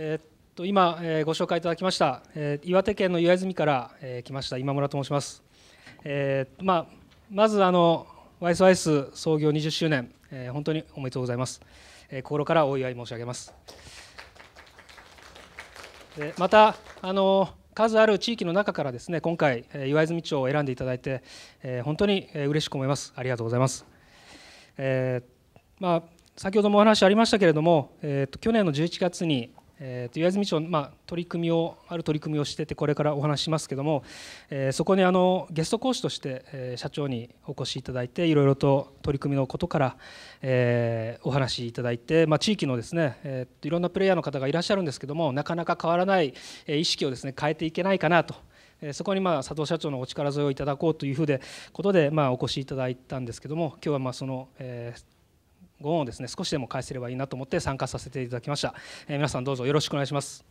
えっと今、えご紹介いただきました、え岩手県の岩泉から、え来ました今村と申します。えーまあ、まずあのワイスワイス創業20周年、えー、本当におめでとうございます、えー、心からお祝い申し上げますでまたあの数ある地域の中からですね今回岩泉町を選んでいただいて、えー、本当に嬉しく思いますありがとうございます、えーまあ、先ほどもお話ありましたけれども、えーと、と去年の11月にえと岩泉町、まあ、取り組みをある取り組みをしててこれからお話しますけども、えそこにあのゲスト講師として、え社長にお越しいただいていろいろと取り組みのことから、えお話しいただいて、まあ、地域のですね、えいろんなプレイヤーの方がいらっしゃるんですけどもなかなか変わらない意識をですね変えていけないかなと。そこにまあ佐藤社長のお力添えをいただこうというふうでことでまあお越しいただいたんですけども今日はまあその、えー、ご恩をですね少しでも返せればいいなと思って参加させていただきました、えー、皆さんどうぞよろしくお願いします、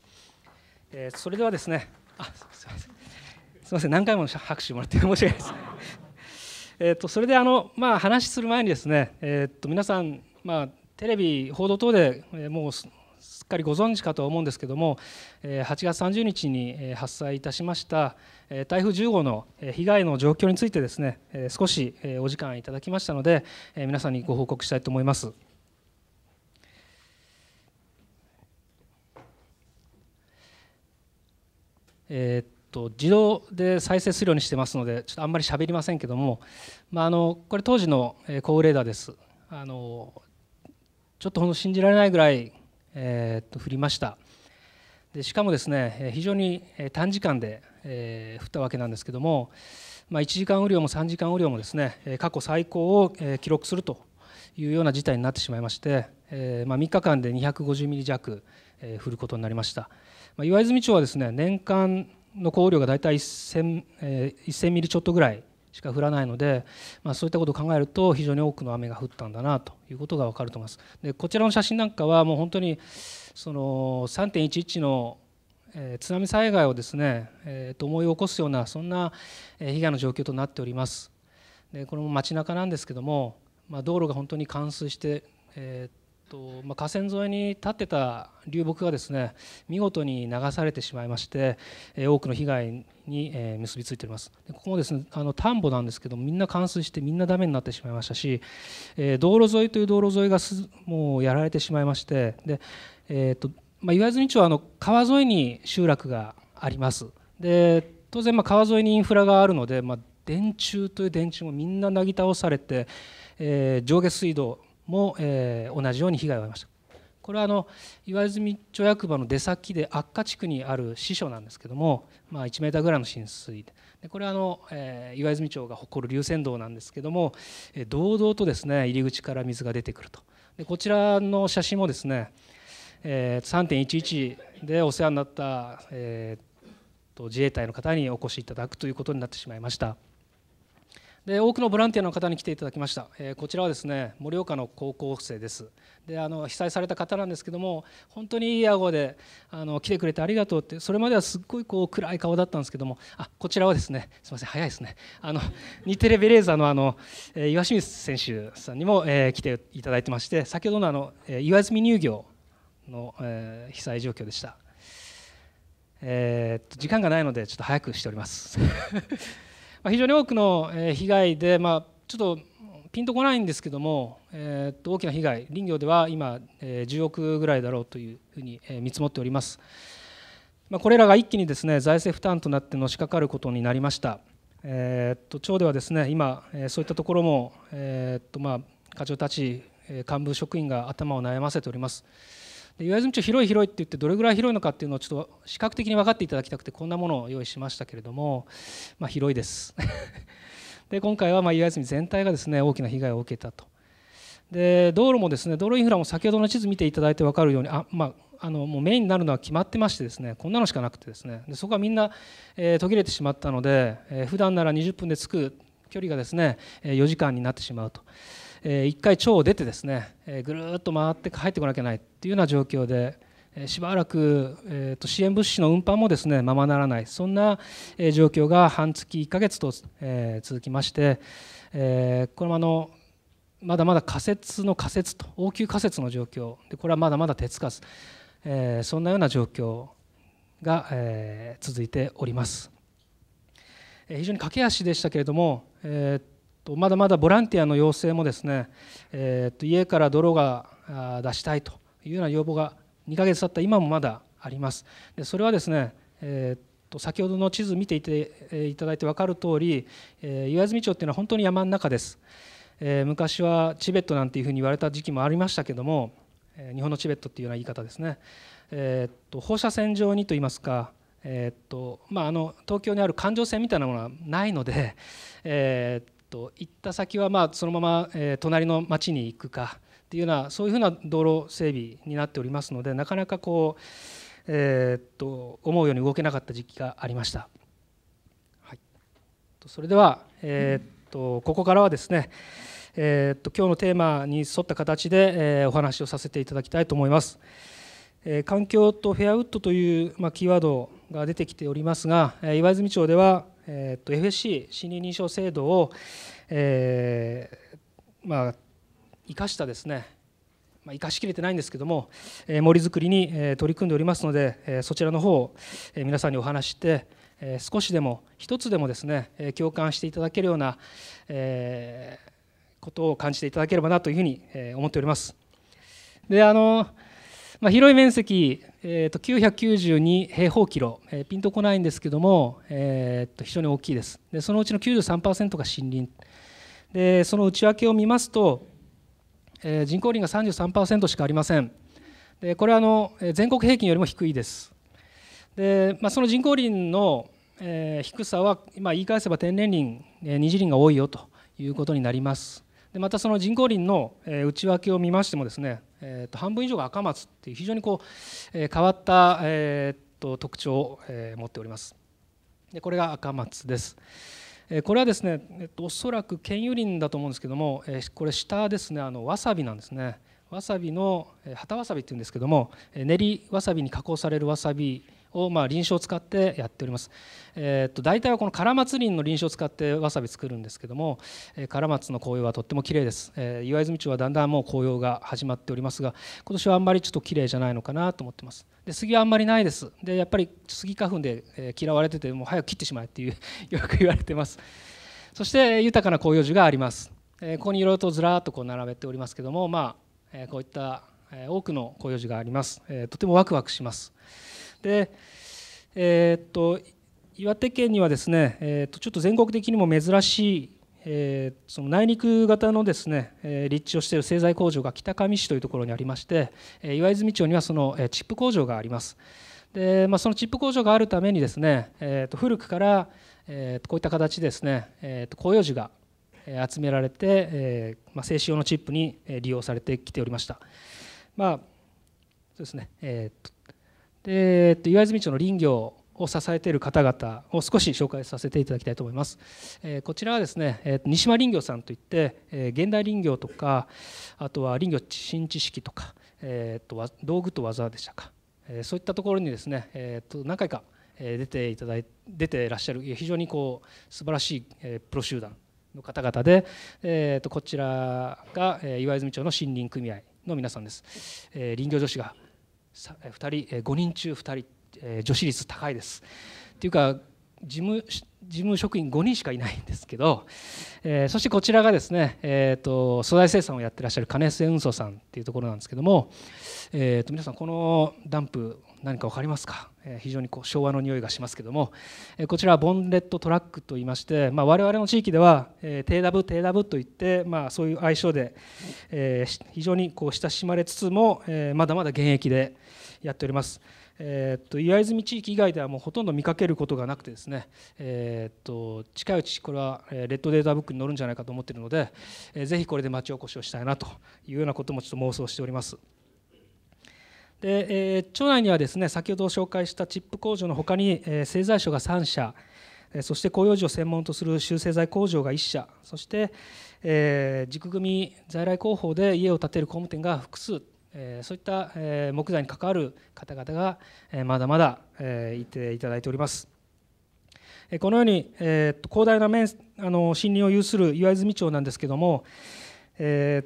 えー、それではですねあすみませんすみません何回も拍手もらって申し訳ないです えとそれであの、まあ、話する前にですね、えー、と皆さん、まあ、テレビ報道等で、えもうっかりご存知かと思うんですけども8月30日に発災いたしました台風10号の被害の状況についてですね少しお時間いただきましたので皆さんにご報告したいと思います。えーと自動で再生するようにしてますのでちょっとあんまりしゃべりませんけども、まああ、のこれ当時の高レーダーですあのちょっとほ信じられないぐらいえー、と降りましたでしかもですね非常に短時間で、えー、降ったわけなんですけども、まあ、1時間雨量も3時間雨量もですね過去最高を記録するというような事態になってしまいまして、えー、まあ、3日間で250ミリ弱、えー、降ることになりました、まあ、岩泉町はですね年間の降雨量が大体 1000,、えー、1000ミリちょっとぐらいしか降らないので、まあ、そういったことを考えると非常に多くの雨が降ったんだなということが分かると思います。でこちらの写真なんかはもう本当にその3.11のえー、津波災害をですね、えー、と思い起こすようなそんな被害の状況となっております。でこれも街中なんですけども、まあ、道路が本当に冠水して、えとまあ、河川沿いに立ってた流木がですね見事に流されてしまいまして、え多くの被害に、え結びついておりますでここもですねあの田んぼなんですけどみんな冠水してみんなダメになってしまいましたし、え道路沿いという道路沿いがもうやられてしまいましてで、えーとまあ、岩泉町はあの川沿いに集落がありますで当然ま川沿いにインフラがあるので、まあ、電柱という電柱もみんななぎ倒されて、え上下水道も、えー、同じように被害を遭いました。これはあの岩泉町役場の出先で悪化地区にある支所なんですけども、まあ、1 m ぐらいの浸水でこれはあの、えー、岩泉町が誇る流泉道なんですけども、えー、堂々とですね入り口から水が出てくるとでこちらの写真もですね、えー、3.11でお世話になった、えー、と自衛隊の方にお越しいただくということになってしまいました。で多くのボランティアの方に来ていただきました、えー、こちらはですね盛岡の高校生ですであの被災された方なんですけども本当にいい顎であの来てくれてありがとうってそれまではすっごいこう暗い顔だったんですけどもあこちらはですねすみません早いですねあの日テレベレーザーのあの、えー、岩清水選手さんにも、えー、来ていただいてまして先ほどのあの、えー、岩泉乳業の、えー、被災状況でした、えー、時間がないのでちょっと早くしておりますま非常に多くの被害で、まあ、ちょっとピンとこないんですけども、えー、と大きな被害林業では今、え10億ぐらいだろうというふうに、え見積もっております、まあ、これらが一気にですね財政負担となってのしかかることになりました、えー、と町ではですね今、えそういったところも、えーとま課長たち幹部職員が頭を悩ませております。岩泉町広い広いって言ってどれぐらい広いのかっていうのをちょっと視覚的に分かっていただきたくてこんなものを用意しましたけれども、まあ、広いです で今回はま岩泉全体がですね大きな被害を受けたとで道路もですね道路インフラも先ほどの地図見ていただいて分かるようにあ、まあ、あのもうメインになるのは決まってましてですねこんなのしかなくてですねでそこはみんな、えー、途切れてしまったので、えー、普段なら20分で着く距離がですね4時間になってしまうと1回町を出てですねぐるっと回って帰ってこなきゃいけないっていうような状況でしばらく、えと支援物資の運搬もですねままならないそんな状況が半月1ヶ月と、え続きまして、えこれもあのまだまだ仮設の仮設と応急仮設の状況でこれはまだまだ手つかず、えそんなような状況が、え続いております、え非常に駆け足でしたけれども、えーまだまだボランティアの要請もですね、えー、と家から泥が出したいというような要望が2ヶ月経った今もまだあります。でそれはですね、えー、と先ほどの地図見ていていただいて分かるとり、え岩泉町っていうのは本当に山の中です。え昔はチベットなんていうふうに言われた時期もありましたけども、え日本のチベットっていうような言い方ですね、えと放射線状にといいますか、えとまあ、の東京にある環状線みたいなものはないので、と行った先はまあそのまま、え隣の町に行くかっていうようなそういうふうな道路整備になっておりますのでなかなかこう、えー、っと思うように動けなかった時期がありました。はい、それでは、えー、っとここからはですね、えー、っと今日のテーマに沿った形で、えお話をさせていただきたいと思います。え環境とフェアウッドという、まあ、キーワードが出てきておりますが、え岩泉町ではえー、と FSC 心任認証制度を、えー、まあ生かしたですねまあ、生かしきれてないんですけども、えー、森づくりに、えー、取り組んでおりますので、えー、そちらの方を、えー、皆さんにお話して、えー、少しでも一つでもですね、えー、共感していただけるような、えー、ことを感じていただければなというふうに、えー、思っております。であのーまあ、広い面積、えー、と992平方キロ、えー、ピンとこないんですけども、えー、と非常に大きいですでそのうちの93%が森林でその内訳を見ますと、えー、人口林が33%しかありませんでこれはあの全国平均よりも低いですで、まあ、その人口林の、えー、低さは、まあ、言い返せば天然林、えー、二次林が多いよということになりますでまたその人工林の内訳を見ましてもですねえー、と半分以上が赤松っていう非常にこう、え変わった、えー、と特徴を、え持っておりますでこれが赤松です、えこれはですね、えー、とおそらく県有林だと思うんですけども、えこれ下ですねあのわさびなんですねわさびのえ旗わさびっていうんですけどもえ練りわさびに加工されるわさびをまあ臨床を使ってやっております、えー、と大体はこのカラマツ林の臨床を使ってわさび作るんですけども、えー、カラマツの紅葉はとっても綺麗です、えー、岩泉町はだんだんもう紅葉が始まっておりますが今年はあんまりちょっと綺麗じゃないのかなと思ってますで杉はあんまりないですでやっぱり杉花粉で嫌われててもう早く切ってしまえっていう よく言われてますそして豊かな紅葉樹があります。ここにいろいろとずらっとこう並べておりますけども、まあ、こういった多くの紅葉樹があります。とてもワクワクします。で、えっと岩手県にはですね、えっとちょっと全国的にも珍しいえー、その内陸型のですね、えー、立地をしている製材工場が北上市というところにありまして、えー、岩泉町にはその、えー、チップ工場があります。でまあ、そのチップ工場があるためにですね、えー、と古くから、えー、とこういった形ですね、えー、と広葉樹が集められて、えーまあ、製紙用のチップに利用されてきておりました。まあそうですねえーとで、えっと、岩泉町の林業を支えている方々を少し紹介させていただきたいと思います。えー、こちらはですね、えー、西間林業さんといって、えー、現代林業とかあとは林業新知識とか、えーと、と道具と技でしたか、えー、そういったところにですね、えーと、と何回か出ていただい出ていらっしゃる非常にこう素晴らしい、えプロ集団の方々で、えーと、とこちらが、え岩泉町の森林組合の皆さんです。えー、林業女子が2人5人中2人女子率高いです。っていうか事務事務職員5人しかいないんですけど、えー、そしてこちらがですね、えーと、素材生産をやってらっしゃる金瀬運送さんっていうところなんですけども、えーと、と皆さんこのダンプ何か分かりますか非常にこう昭和の匂いがしますけどもこちらはボンレットトラックといいまして、まあ、我々の地域ではダテ w ダブ」といって、まあ、そういう愛称で、え非常にこう親しまれつつも、えまだまだ現役でやっております。えーと、岩泉地域以外ではもうほとんど見かけることがなくてですね、えーと、と近いうちこれはレッドデータブックに載るんじゃないかと思っているので、えー、ぜひこれで町おこしをしたいなというようなこともちょっと妄想しております。で、えー、町内にはですね先ほど紹介したチップ工場のほかに、えー、製材所が3社そして広葉樹を専門とする修正材工場が1社そして、えー、軸組在来工法で家を建てる工務店が複数、えー、そういった、えー、木材に関わる方々が、えー、まだまだ、えー、いていただいております。このように、えー、広大な面あの森林を有する岩泉町なんですけども、え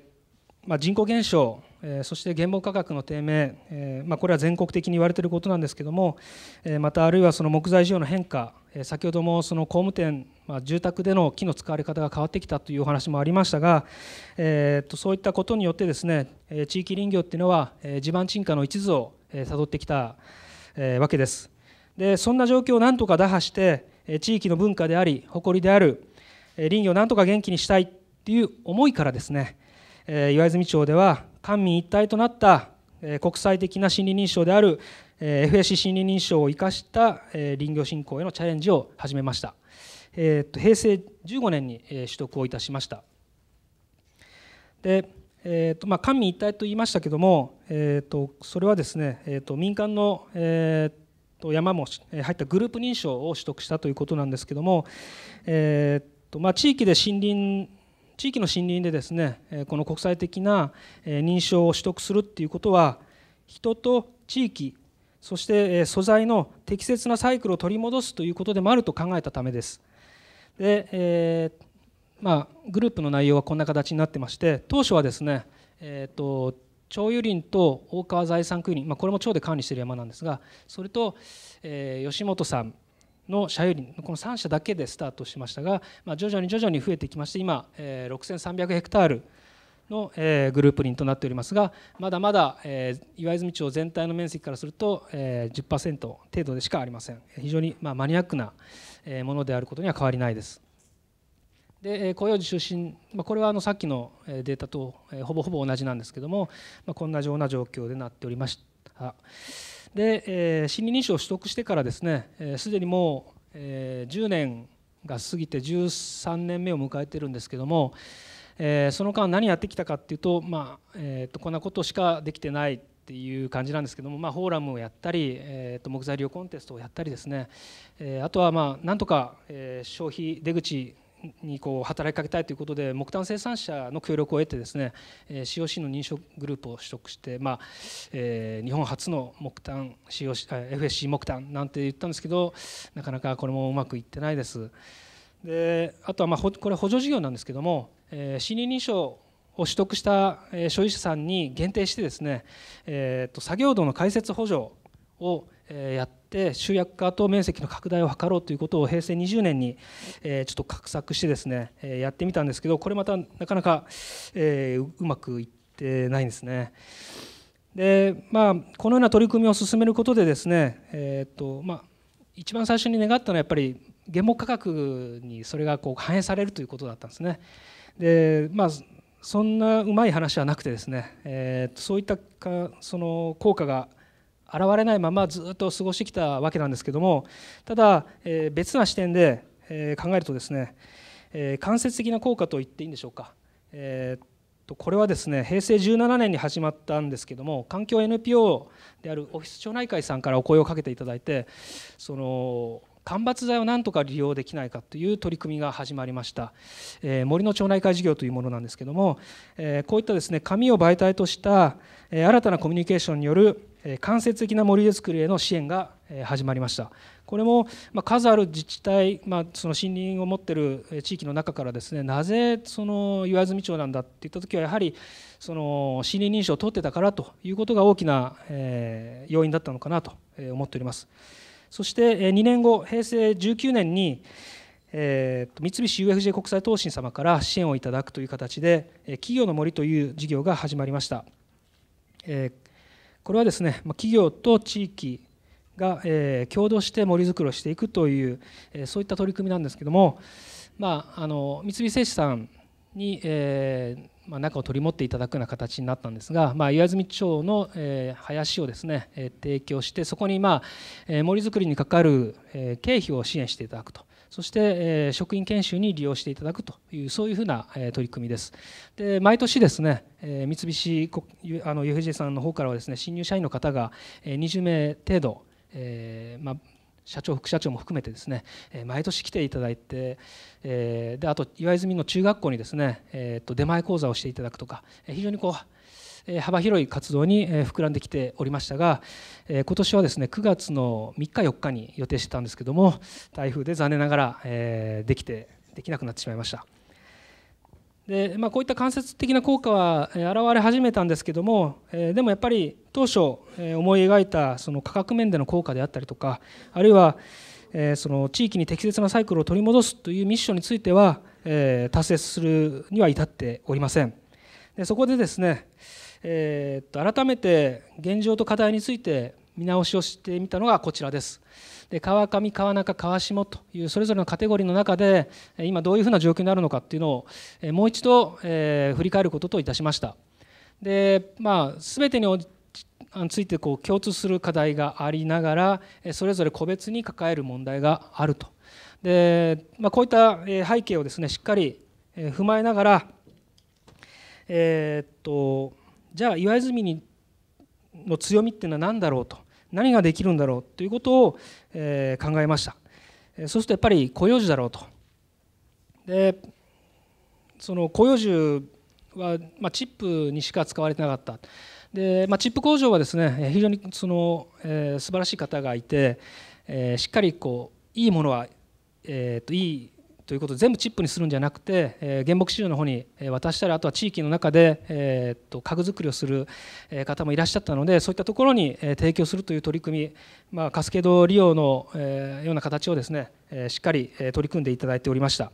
ーまあ、人口減少えそして原木価格の低迷、えまこれは全国的に言われていることなんですけども、えまたあるいはその木材需要の変化、え先ほどもその工務店、ま住宅での木の使われ方が変わってきたというお話もありましたが、えー、とそういったことによってですね、え地域林業っていうのは、え地盤沈下の一途をたどってきた、えわけです。でそんな状況をなんとか打破して、え地域の文化であり誇りである、え林業をなんとか元気にしたいっていう思いからですね、え岩泉町では官民一体となった国際的な森林認証である FAC 森林認証を生かした林業振興へのチャレンジを始めました、えー、と平成15年に取得をいたしましたで、えーとまあ、官民一体と言いましたけども、えー、とそれはですね、えー、と民間の、えー、と山も入ったグループ認証を取得したということなんですけども、えーとまあ、地域で森林地域の森林でですねこの国際的な認証を取得するっていうことは人と地域そして素材の適切なサイクルを取り戻すということでもあると考えたためです。で、えー、まあ、グループの内容はこんな形になってまして当初はですね、えーと、長油林と大川財産区林、まあ、これも町で管理している山なんですがそれと、えー、吉本さんの社有林この3社だけでスタートしましたが、まあ、徐々に徐々に増えてきまして今、えー、6300ヘクタールの、えー、グループ林となっておりますがまだまだ、えー、岩泉町全体の面積からすると、えー、10%程度でしかありません非常に、まあ、マニアックなものであることには変わりないです。で広葉樹出身、まあ、これはあのさっきのデータとほぼほぼ同じなんですけども、まあ、こんなような状況でなっておりました。で、えー、心理認証を取得してからですねすで、えー、にもう、えー、10年が過ぎて13年目を迎えてるんですけども、えー、その間何やってきたかっていうと,、まあえーと、こんなことしかできてないっていう感じなんですけども、まあ、フォーラムをやったり、えーと、と木材利用コンテストをやったりですね、えー、あとはまあなんとか、えー、消費出口にこう働きかけたいということで木炭生産者の協力を得てですね COC の認証グループを取得して、まあえ日本初の木炭 COC FSC 木炭なんて言ったんですけどなかなかこれもうまくいってないです。であとはまあこれ補助事業なんですけども、え森林認証を取得した所有者さんに限定してですね、えと作業道の開設補助をやって集約化と面積の拡大を図ろうということを平成20年にちょっと画策してですねやってみたんですけどこれまたなかなかうまくいってないんですね。でまあこのような取り組みを進めることでですねえっとまあ一番最初に願ったのはやっぱり原木価格にそれがこう反映されるということだったんですね。でまあそんなうまい話はなくてですね、えー、そういったかその効果が現れないままずっと過ごしてきたわけなんですけどもただ、え別な視点で、え考えるとですね、え間接的な効果と言っていいんでしょうか、えとこれはですね平成17年に始まったんですけども環境 NPO であるオフィス町内会さんからお声をかけていただいてその間伐材をなんとか利用できないかという取り組みが始まりました、えー、森の町内会事業というものなんですけども、えー、こういったですね紙を媒体とした、え新たなコミュニケーションによる間接的な森づくりへの支援が始まりましたこれも数ある自治体、まあ、その森林を持ってる地域の中からですねなぜその岩泉町なんだっていった時はやはりその森林認証を取ってたからということが大きな要因だったのかなと思っておりますそして2年後平成19年にえー、三菱 UFJ 国際投信様から支援をいただくという形で企業の森という事業が始まりました、えーこれはですね、ま企業と地域が、えー、共同して森づくりをしていくという、えそういった取り組みなんですけども、まあ、あの三菱製紙さんに、えーまあ、中を取り持っていただくような形になったんですが、まあ、岩泉町の、え林をですね、え提供してそこに、まあえ森づくりにかかる、え経費を支援していただくとそして、えー、職員研修に利用していただくというそういうふうな、えー、取り組みですで毎年ですね、えー、三菱あの UFJ さんの方からはですね新入社員の方が20名程度、えーまあ社長副社長も含めてですね毎年来ていただいてであと岩泉の中学校にですね出前講座をしていただくとか非常にこう幅広い活動に膨らんできておりましたが今年はですね9月の3日4日に予定してたんですけども台風で残念ながらできてできなくなってしまいました。でまあ、こういった間接的な効果は現れ始めたんですけどもでもやっぱり当初思い描いたその価格面での効果であったりとかあるいはその地域に適切なサイクルを取り戻すというミッションについては達成するには至っておりませんでそこでですねえー、っと改めて現状と課題について見直しをしてみたのがこちらです。で川上川中川下というそれぞれのカテゴリーの中で今どういうふうな状況になるのかっていうのをもう一度、えー、振り返ることといたしました。でまあ、全てについてこう共通する課題がありながらそれぞれ個別に抱える問題があるとで、まあ、こういった背景をですねしっかり踏まえながら、えー、っとじゃあ岩泉の強みっていうのは何だろうと何ができるんだろうということを、えー、考えました、えそうするとやっぱり雇用樹だろうとでその雇用樹は、まあ、チップにしか使われてなかったで、まあ、チップ工場はですね非常にその、えー、素晴らしい方がいて、えー、しっかりこういいものは、えーといいということで全部チップにするんじゃなくて、えー、原木市場の方に渡したりあとは地域の中で、えー、っと家具作りをする方もいらっしゃったのでそういったところに提供するという取り組み、まあ、カスケード利用の、えような形をですねしっかり取り組んでいただいておりました。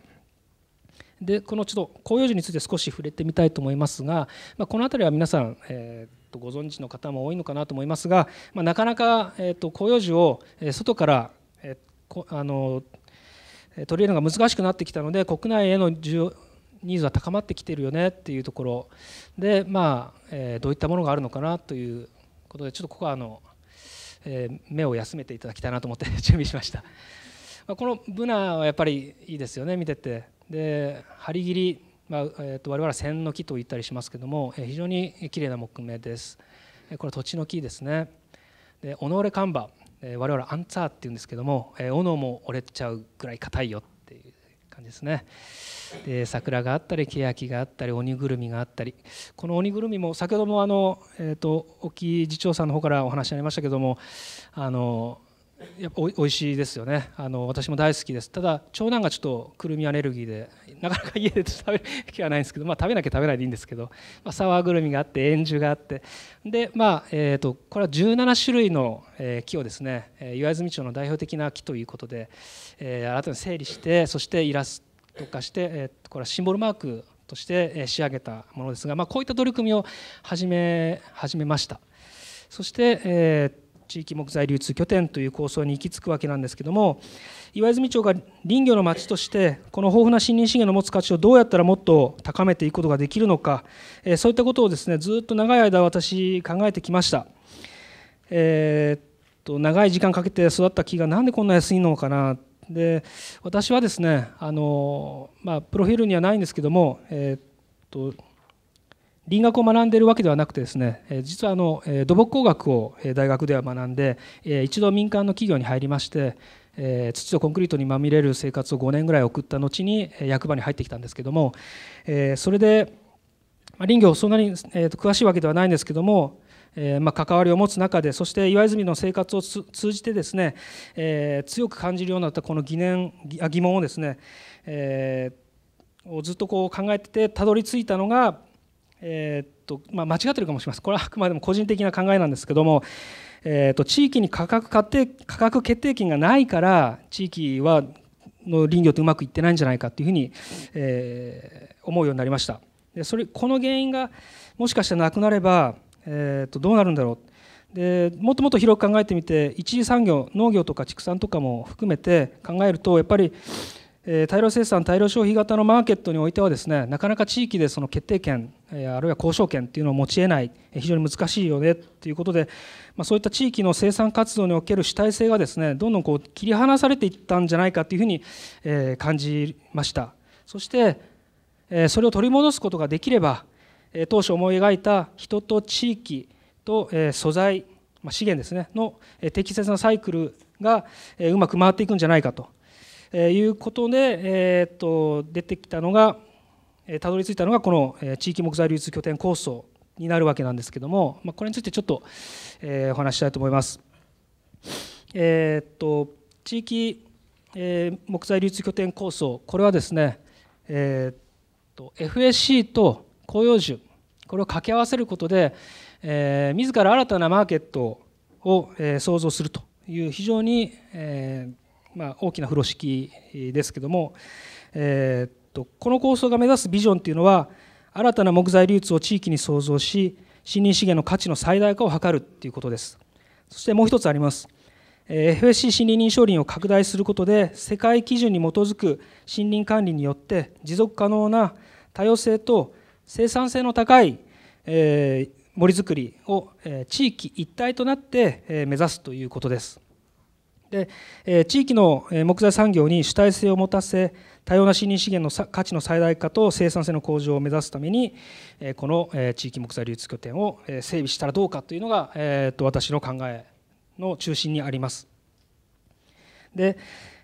でこのちょっと広葉樹について少し触れてみたいと思いますが、まあ、この辺りは皆さん、えーとご存知の方も多いのかなと思いますが、まあ、なかなか、えー、と広葉樹を外から、えー、あの取り入れるのが難しくなってきたので国内への需要ニーズは高まってきてるよねっていうところでまあ、えー、どういったものがあるのかなということでちょっとここはあの、えー、目を休めていただきたいなと思って 準備しました。まこのブナはやっぱりいいですよね見ててで張り切り、まあえー、と我々は千の木と言ったりしますけども、えー、非常に綺麗な木目ですこれ土地の木ですねで「己看板」え我々アンツァーっていうんですけども、え斧も折れちゃうぐらい硬いよっていう感じですねで桜があったりケヤキがあったり鬼ぐるみがあったりこの鬼ぐるみも先ほどもあの、えーと、と沖次長さんの方からお話ありましたけどもあのやっぱおいしいですよねあの私も大好きですただ長男がちょっとくるみアレルギーでなかなか家で食べる気はないんですけど、まあ、食べなきゃ食べないでいいんですけど、まあ、サワーぐるみがあって円珠があってでまあ、えーと、これは17種類の、え木をですね岩泉町の代表的な木ということで、えー、新たに整理してそしてイラスト化して、えー、これはシンボルマークとして仕上げたものですが、まあ、こういった取り組みを始め始めました。そして、えー地域木材流通拠点という構想に行き着くわけなんですけども岩泉町が林業の町としてこの豊富な森林資源の持つ価値をどうやったらもっと高めていくことができるのか、えそういったことをですねずっと長い間私考えてきました。えー、と長い時間かけて育った木がなんでこんな安いのかなで私はですねあの、まあ、プロフィールにはないんですけども、えー、っと林学を学んでいるわけではなくてですね実はあの土木工学を大学では学んで一度民間の企業に入りまして土とコンクリートにまみれる生活を5年ぐらい送った後に役場に入ってきたんですけどもそれで林業そんなに詳しいわけではないんですけどもまあ、関わりを持つ中でそして岩泉の生活を通じてですね、え強く感じるようになったこの疑念疑問をですね、えずっとこう考えててたどり着いたのがえー、っとまあ、間違ってるかもしれませんこれはあくまでも個人的な考えなんですけども、えー、っと地域に価格価格決定権がないから地域はの林業ってうまくいってないんじゃないかっていうふうに、えー、思うようになりましたでそれこの原因がもしかしたらなくなれば、えー、とどうなるんだろうでもっともっと広く考えてみて一次産業農業とか畜産とかも含めて考えるとやっぱりえ大量生産大量消費型のマーケットにおいてはですねなかなか地域でその決定権、えあるいは交渉権っていうのを持ちえない、え非常に難しいよねということで、まあ、そういった地域の生産活動における主体性がですねどんどんこう切り離されていったんじゃないかというふうに、え感じましたそして、えそれを取り戻すことができれば、え当初思い描いた人と地域と、え素材、ま資源ですねの、え適切なサイクルが、えうまく回っていくんじゃないかとえいうことで、えー、っと出てきたのがたどり着いたのがこの地域木材流通拠点構想になるわけなんですけども、まあ、これについてちょっと、えー、お話したいと思います。えー、っと地域、えー、木材流通拠点構想これはですね、えー、っと FSC と広葉樹これを掛け合わせることで、えー、自ら新たなマーケットを、えー、創造するという非常に、えー、まあ、大きな風呂敷ですけども、えー、っとこの構想が目指すビジョンというのは新たな木材流通を地域に創造し森林資源の価値の最大化を図るということですそしてもう一つあります FSC 森林認証林を拡大することで世界基準に基づく森林管理によって持続可能な多様性と生産性の高い、えー、森づくりを、え地域一体となって、え目指すということです。で、え地域の木材産業に主体性を持たせ多様な森林資源の価値の最大化と生産性の向上を目指すために、えこの、え地域木材流通拠点を、え整備したらどうかというのが、えと私の考えの中心にあります。で、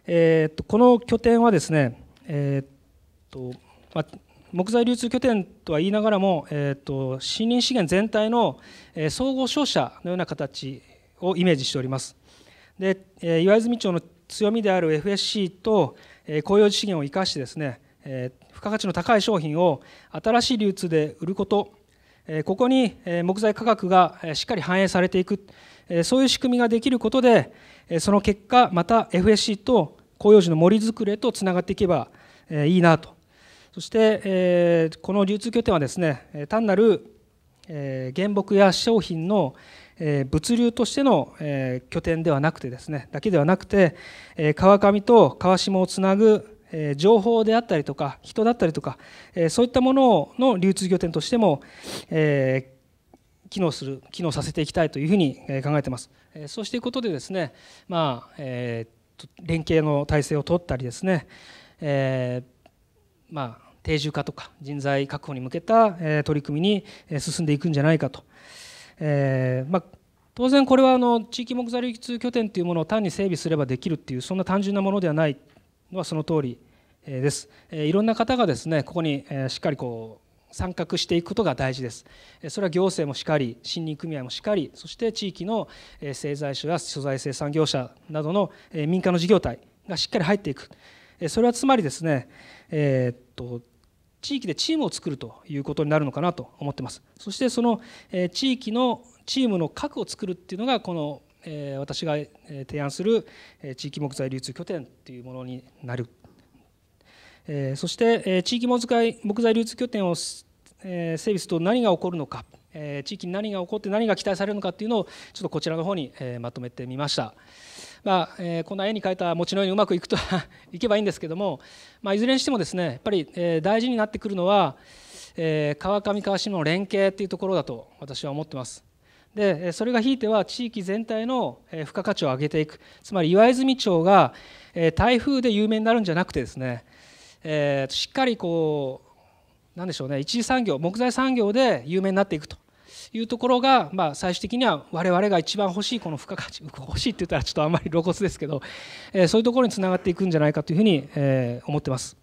えとこの拠点はですね、えとまあ、木材流通拠点とは言いながらも、えと森林資源全体の、え総合商社のような形をイメージしております。で岩泉町の強みである FSC と公用地資源を生かしてですね付加価値の高い商品を新しい流通で売ることここに木材価格がしっかり反映されていくそういう仕組みができることでその結果また FSC と広葉樹の森づくりへとつながっていけばいいなとそしてこの流通拠点はですね単なる原木や商品のえ物流としての、え拠点ではなくてですねだけではなくて、え川上と川下をつなぐ情報であったりとか人だったりとかそういったものの流通拠点としても機能する機能させていきたいというふうに考えてますそうしていくことでですねまあ連携の体制を取ったりですねえまあ定住化とか人材確保に向けた取り組みに進んでいくんじゃないかと。えー、まあ、当然これはあの地域木材流通拠点というものを単に整備すればできるっていうそんな単純なものではないのはその通りです。いろんな方がですねここにしっかりこう参画していくことが大事です。それは行政もしかり森林組合もしかりそして地域の製材所や所在生産業者などの民間の事業体がしっかり入っていく。それはつまりですね、えー、っと地域でチームを作るということになるのかなと思ってますそしてその地域のチームの核を作るっていうのがこの私が提案する地域木材流通拠点っていうものになるそして地域木材木材流通拠点を整備すると何が起こるのか地域に何が起こって何が期待されるのかっていうのをちょっとこちらの方にまとめてみました。まあえー、こんな絵に描いた餅のようにうまくいくと いけばいいんですけども、まあ、いずれにしてもですねやっぱり、えー、大事になってくるのは、えー、川上川下の連携というところだと私は思ってます。でそれがひいては地域全体の付加価値を上げていくつまり岩泉町が台風で有名になるんじゃなくてですね、えー、しっかりこうなんでしょうね一次産業木材産業で有名になっていくというところが、まあ、最終的には我々が一番欲しいこの付加価値欲しいって言ったらちょっとあんまり露骨ですけど、えー、そういうところにつながっていくんじゃないかというふうに、えー、思ってます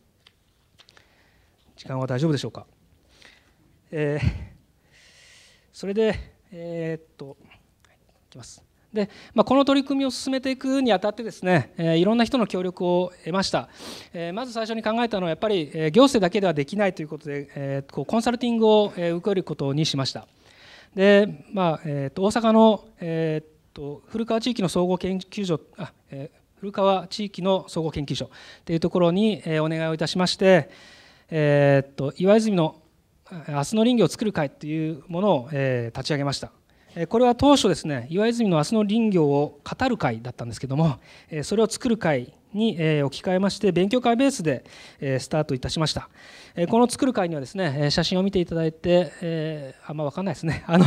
時間は大丈夫でしょうか、えー、それでえー、っといきますで、まあ、この取り組みを進めていくにあたってですね、えー、いろんな人の協力を得ました、えー、まず最初に考えたのはやっぱり、えー、行政だけではできないということで、えー、こうコンサルティングを、えー、受けることにしましたで、まあえー、と大阪の、えー、と古川地域の総合研究所あ、えー、古川地域の総合研究所というところに、えー、お願いをいたしまして、えー、と岩泉の明日の林業を作る会というものを、えー、立ち上げました。これは当初ですね岩泉の明日の林業を語る会だったんですけどもそれを作る会に、え置き換えまして勉強会ベースで、えスタートいたしました、えこの作る会にはですね写真を見ていただいて、えあんま分かんないですね あの、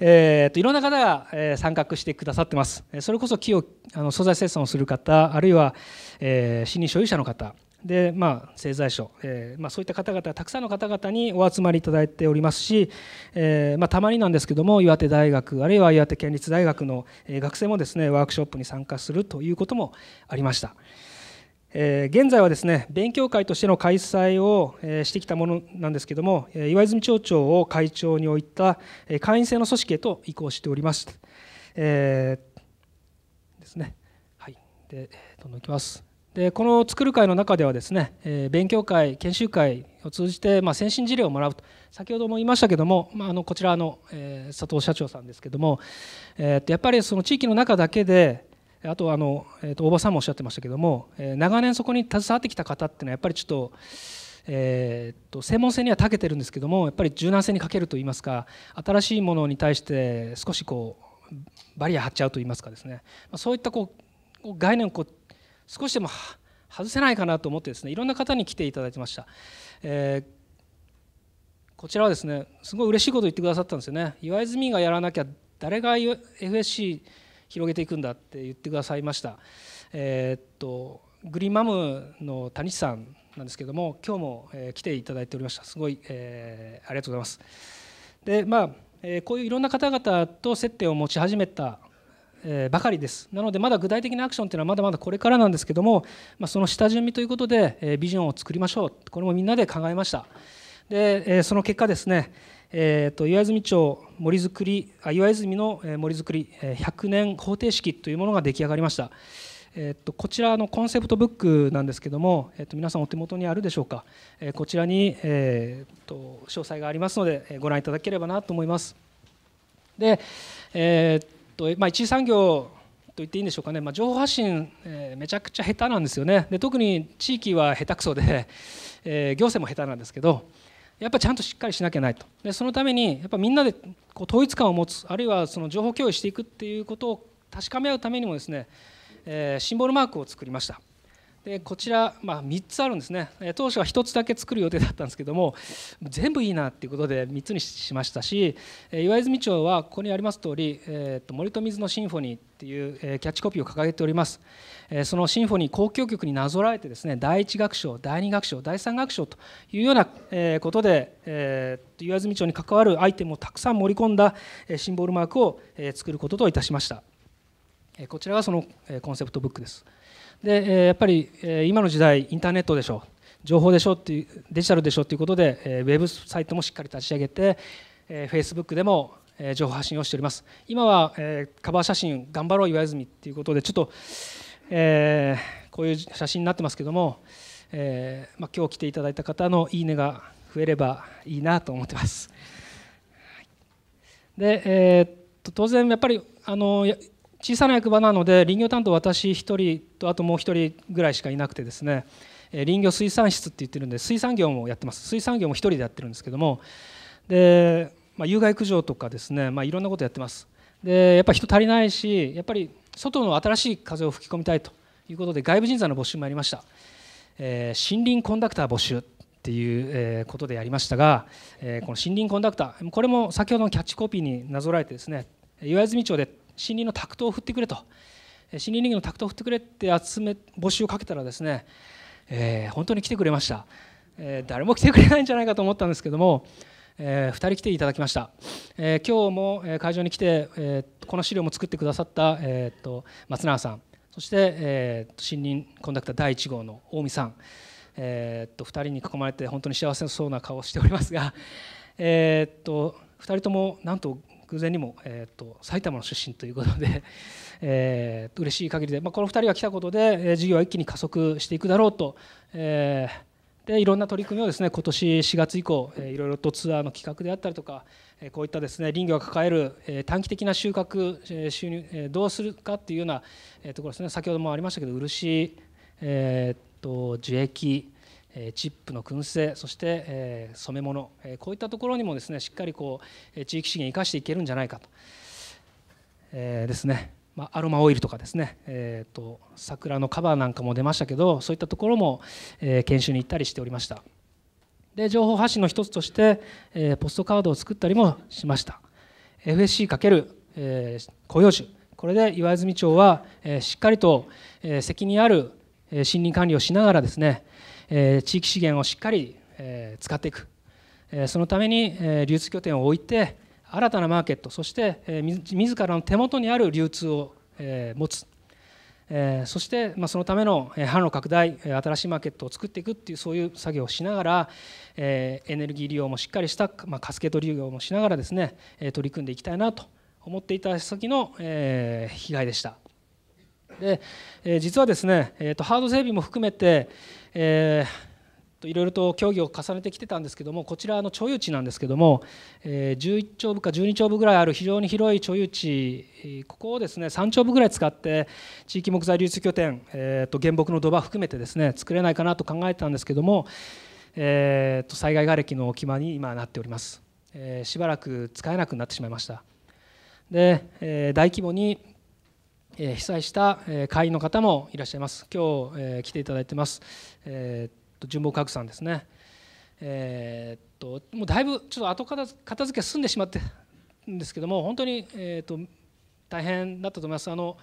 えーと、いろんな方が、え参画してくださってますそれこそ木をあの素材生産をする方あるいは、えー、森林所有者の方で、まあ、製材所、えーまあ、そういった方々たくさんの方々にお集まりいただいておりますし、えーまあ、たまになんですけども岩手大学あるいは岩手県立大学の学生もですねワークショップに参加するということもありました。えー、現在はですね勉強会としての開催を、えしてきたものなんですけども、え岩泉町長を会長に置いた、え会員制の組織へと移行しております。えー、ですね。はい。で、どんどんいきます。でこの作る会の中ではですね、えー、勉強会研修会を通じて、まあ、先進事例をもらうと先ほども言いましたけども、まあ、あのこちらの、えー、佐藤社長さんですけども、えー、っとやっぱりその地域の中だけであとあの、えー、と大場さんもおっしゃってましたけども、えー、長年そこに携わってきた方っていうのはやっぱりちょっと。えー、と専門性には長けてるんですけどもやっぱり柔軟性に欠けるといいますか新しいものに対して少しこうバリア張っちゃうといいますかですねそういったこう概念をこう少しでも外せないかなと思ってですねいろんな方に来ていただきました、えー、こちらはですねすごい嬉しいこと言ってくださったんですよね岩泉がやらなきゃ誰が FSC 広げていくんだって言ってくださいましたえー、っとグリーンマムの谷さんなんですけども今日も、来ていただいておりましたすごい、えー、ありがとうございますでまあ、えこういういろんな方々と接点を持ち始めたえばかりですなのでまだ具体的なアクションというのはまだまだこれからなんですけども、まあ、その下準備ということで、えビジョンを作りましょうこれもみんなで考えましたで、えその結果ですね、えーと、岩泉町森づくりあ岩泉の森づくり100年方程式というものが出来上がりました、えーと、こちらのコンセプトブックなんですけども、えーと、皆さんお手元にあるでしょうか、えこちらに、えー、と詳細がありますのでご覧いただければなと思いますで、えー、とまあ、一次産業と言っていいんでしょうかね、まあ、情報発信、えー、めちゃくちゃ下手なんですよねで特に地域は下手くそで、えー、行政も下手なんですけどやっぱちゃんとしっかりしなきゃないとでそのためにやっぱみんなでこう統一感を持つあるいはその情報共有していくっていうことを確かめ合うためにもですね、えー、シンボルマークを作りました。でこちら、まあ、3つあるんですね当初は1つだけ作る予定だったんですけども全部いいなっていうことで3つにしましたし岩泉町はここにあります通り「えー、と森と水のシンフォニー」っていうキャッチコピーを掲げておりますそのシンフォニー交響曲になぞらえてですね第1楽章第2楽章第3楽章というようなことで、えー、岩泉町に関わるアイテムをたくさん盛り込んだシンボルマークを作ることといたしましたこちらがそのコンセプトブックです。でやっぱり今の時代インターネットでしょ情報でしょっていうデジタルでしょっていうことでウェブサイトもしっかり立ち上げてフェイスブックでも情報発信をしております今はカバー写真頑張ろう岩泉っていうことでちょっと、えー、こういう写真になってますけども、えー、まあ、今日来ていただいた方の「いいね」が増えればいいなと思ってますで、えー、当然やっぱりあの小さな役場なので林業担当私1人とあともう1人ぐらいしかいなくてですね林業水産室って言ってるんで水産業もやってます水産業も1人でやってるんですけどもで、まあ、有害駆除とかですね、まあ、いろんなことやってますでやっぱ人足りないしやっぱり外の新しい風を吹き込みたいということで外部人材の募集もやりました、えー、森林コンダクター募集っていう、えことでやりましたが、えこの森林コンダクターこれも先ほどのキャッチコピーになぞらえてですね岩泉町で森林のタクトを振ってくれと森林人業のタクトを振ってくれって集め募集をかけたらですね、えー、本当に来てくれました、えー、誰も来てくれないんじゃないかと思ったんですけども、えー、2人来ていただきました、えー、今日も会場に来て、えー、この資料も作ってくださった、えー、と松永さんそして、えー、森林コンダクター第1号の近江さん、えー、と2人に囲まれて本当に幸せそうな顔をしておりますが、えー、と2人ともなんと偶然にも、えーと、埼玉の出身ということで、えー、嬉しい限りで、まあ、この2人が来たことで事業は一気に加速していくだろうと、えー、でいろんな取り組みをですね今年4月以降、えー、いろいろとツアーの企画であったりとか、えー、こういったですね林業が抱える、えー、短期的な収穫、えー、収入、えー、どうするかっていうような、えー、ところですね先ほどもありましたけど漆、えーと、と樹液チップの燻製そして染め物こういったところにもですねしっかりこう地域資源生かしていけるんじゃないかと、えー、ですねまアロマオイルとかですね、えー、と桜のカバーなんかも出ましたけどそういったところも、え研修に行ったりしておりましたで情報発信の一つとして、えポストカードを作ったりもしました FSC× えー、雇用これで岩泉町は、えしっかりと、え責任ある森林管理をしながらですねえ地域資源をしっかり、え使っていく、えそのために、え流通拠点を置いて新たなマーケットそして、えー、自らの手元にある流通を、え持つ、えそして、まそのための販路拡大新しいマーケットを作っていくっていうそういう作業をしながら、えエネルギー利用もしっかりした、まカスケート利用もしながらですね取り組んでいきたいなと思っていた先の、え被害でした。で、えー、実はですね、えーと、ハード整備も含めて、えー、いろいろと協議を重ねてきてたんですけどもこちらの貯有地なんですけども、え11兆部か12兆部ぐらいある非常に広い貯有地ここをですね3兆部ぐらい使って地域木材流通拠点、えーと、原木の土場含めてですね作れないかなと考えてたんですけども、えーと、と災害瓦礫の置き場に今なっております、えー、しばらく使えなくなってしまいましたで、えー、大規模に被災した会員の方もいらっしゃいます。今日、えー、来ていただいてます。えー、っと純木閣さんですね。えー、っともうだいぶちょっと後片片付け済んでしまってんですけども、本当にえっと大変だったと思います。あの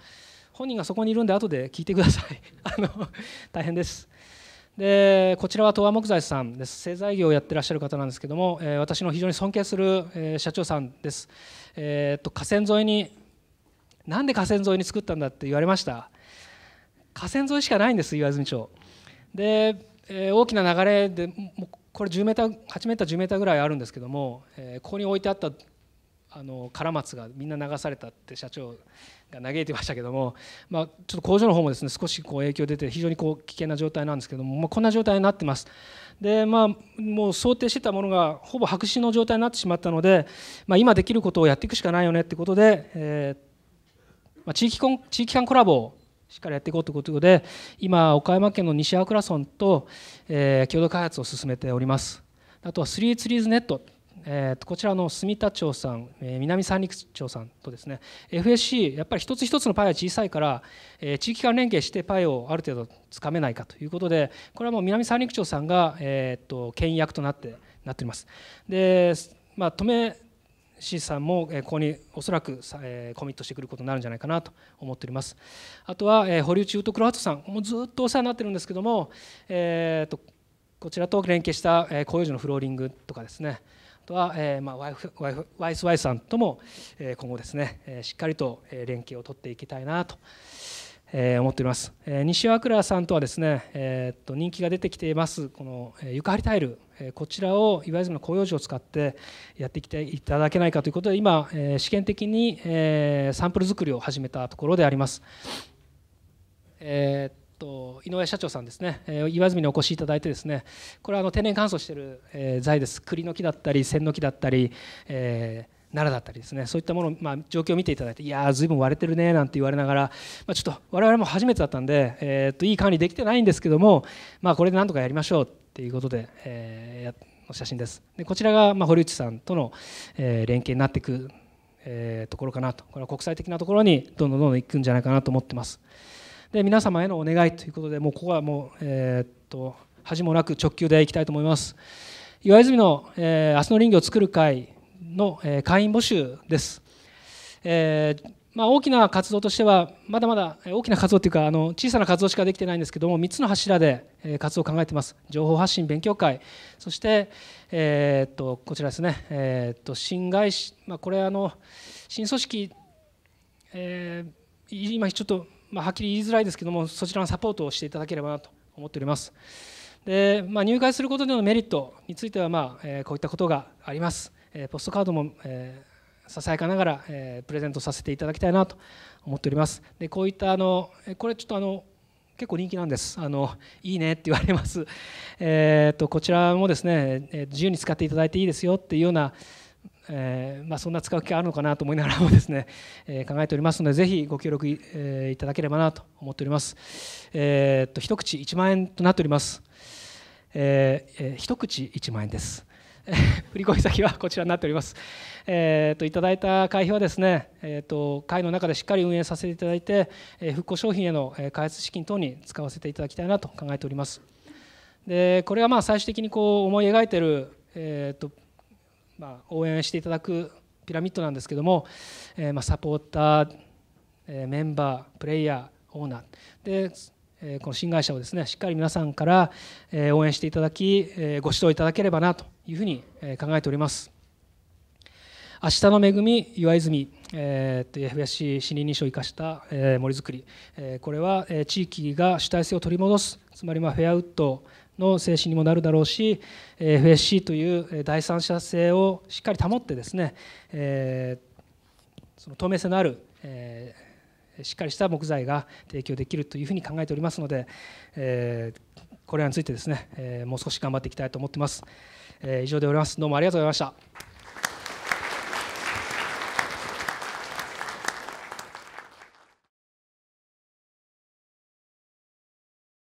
本人がそこにいるんで後で聞いてください。あの大変です。でこちらは東亜木材さんです製材業をやってらっしゃる方なんですけども、え私の非常に尊敬する、え社長さんです、えーと、と河川沿いになんで河川沿いに作ったんだって言われました河川沿いしかないんです岩泉町で、えー、大きな流れでこれ10メーター8メーター10メーターぐらいあるんですけども、えー、ここに置いてあったあのカラマツがみんな流されたって社長が嘆いてましたけども、まあ、ちょっと工場の方もですね少しこう影響出て非常にこう危険な状態なんですけども、まあ、こんな状態になってます。でまあ、もう想定してたものがほぼ白紙の状態になってしまったので、まあ、今できることをやっていくしかないよねってことで、えー、まあ、地域コン地域間コラボをしっかりやっていこうということで今岡山県の西青倉村と、えー、共同開発を進めておりますあとはスリーツリーズネットえー、こちらの住田町さん、えー、南三陸町さんとですね FSC やっぱり一つ一つのパイは小さいから、えー、地域間連携してパイをある程度つかめないかということでこれはもう南三陸町さんが、えー、っと牽引役となってなっておりますで、まあ、止め C さんもここにおそらくコミットしてくることになるんじゃないかなと思っておりますあとは堀内ウトクロハトさんもうずっとお世話になってるんですけども、えーと、こちらと連携した紅葉樹のフローリングとかですねあとは、えーまあ、ワイフワイフワイスワイさんとも今後ですねしっかりと連携を取っていきたいなとえー、思っております、えー、西和倉さんとはですね、えー、っと人気が出てきていますこの床張りタイル、えこちらを岩泉の広葉樹を使ってやってきていただけないかということで今、え試験的に、えサンプル作りを始めたところであります、えーと井上社長さんですね、え岩泉にお越しいただいてですねこれはあの天然乾燥している、え材です栗の木だったり千の木だったり、えー奈良だったりですねそういったもの、まあ、状況を見ていただいていやー随分割れてるねなんて言われながら、まあ、ちょっと我々も初めてだったんで、えー、っといい管理できてないんですけども、まあ、これでなんとかやりましょうっていうことで、えー、の写真ですでこちらが、ま堀内さんとの、え連携になっていく、えところかなとこれは国際的なところにどんどんどんどんいくんじゃないかなと思ってますで皆様へのお願いということでもうここはもう、えっと恥もなく直球でいきたいと思います岩泉の、えー、明日の林業を作る会の会員募集です。えー、まあ、大きな活動としてはまだまだ大きな活動というかあの小さな活動しかできてないんですけども3つの柱で活動を考えてます情報発信勉強会そして、えー、っとこちらですね、えー、っと新外資、まあ、これあの新組織、えー、今ちょっと、まあ、はっきり言いづらいですけどもそちらのサポートをしていただければなと思っておりますで、まあ、入会することでのメリットについては、まあえこういったことがありますえポストカードも、えささやかながら、えプレゼントさせていただきたいなと思っております。でこういったあのこれちょっとあの結構人気なんです。あのいいねって言われます。えーと、こちらもですねえ自由に使っていただいていいですよっていうような、えー、まあ、そんな使う機会あるのかなと思いながらもですね、えー、考えておりますのでぜひご協力い,、えー、いただければなと思っております。えーと、一口1万円となっております。えー、一口1万円です。振込先はこちらになっております。えーと、いただいた会費はですね、えーと、会の中でしっかり運営させていただいて、え復興商品への開発資金等に使わせていただきたいなと考えております。でこれはまあ最終的にこう思い描いている、えーとまあ、応援していただくピラミッドなんですけども、えー、まあサポーター、えメンバープレイヤーオーナーでこの新会社をですねしっかり皆さんから応援していただきご指導いただければなというふうに考えております。明日の恵み岩泉、えー、と八百市森林認証を生かした、えー、森づくり、えー、これは、えー、地域が主体性を取り戻すつまり、まあ、フェアウッドの精神にもなるだろうし、えー、FSC という第三者性をしっかり保ってですね、えー、その透明性のある、えー、しっかりした木材が提供できるというふうに考えておりますので、えー、これらについてですね、えー、もう少し頑張っていきたいと思っています。えー、以上でおります。どうもありがとうございました。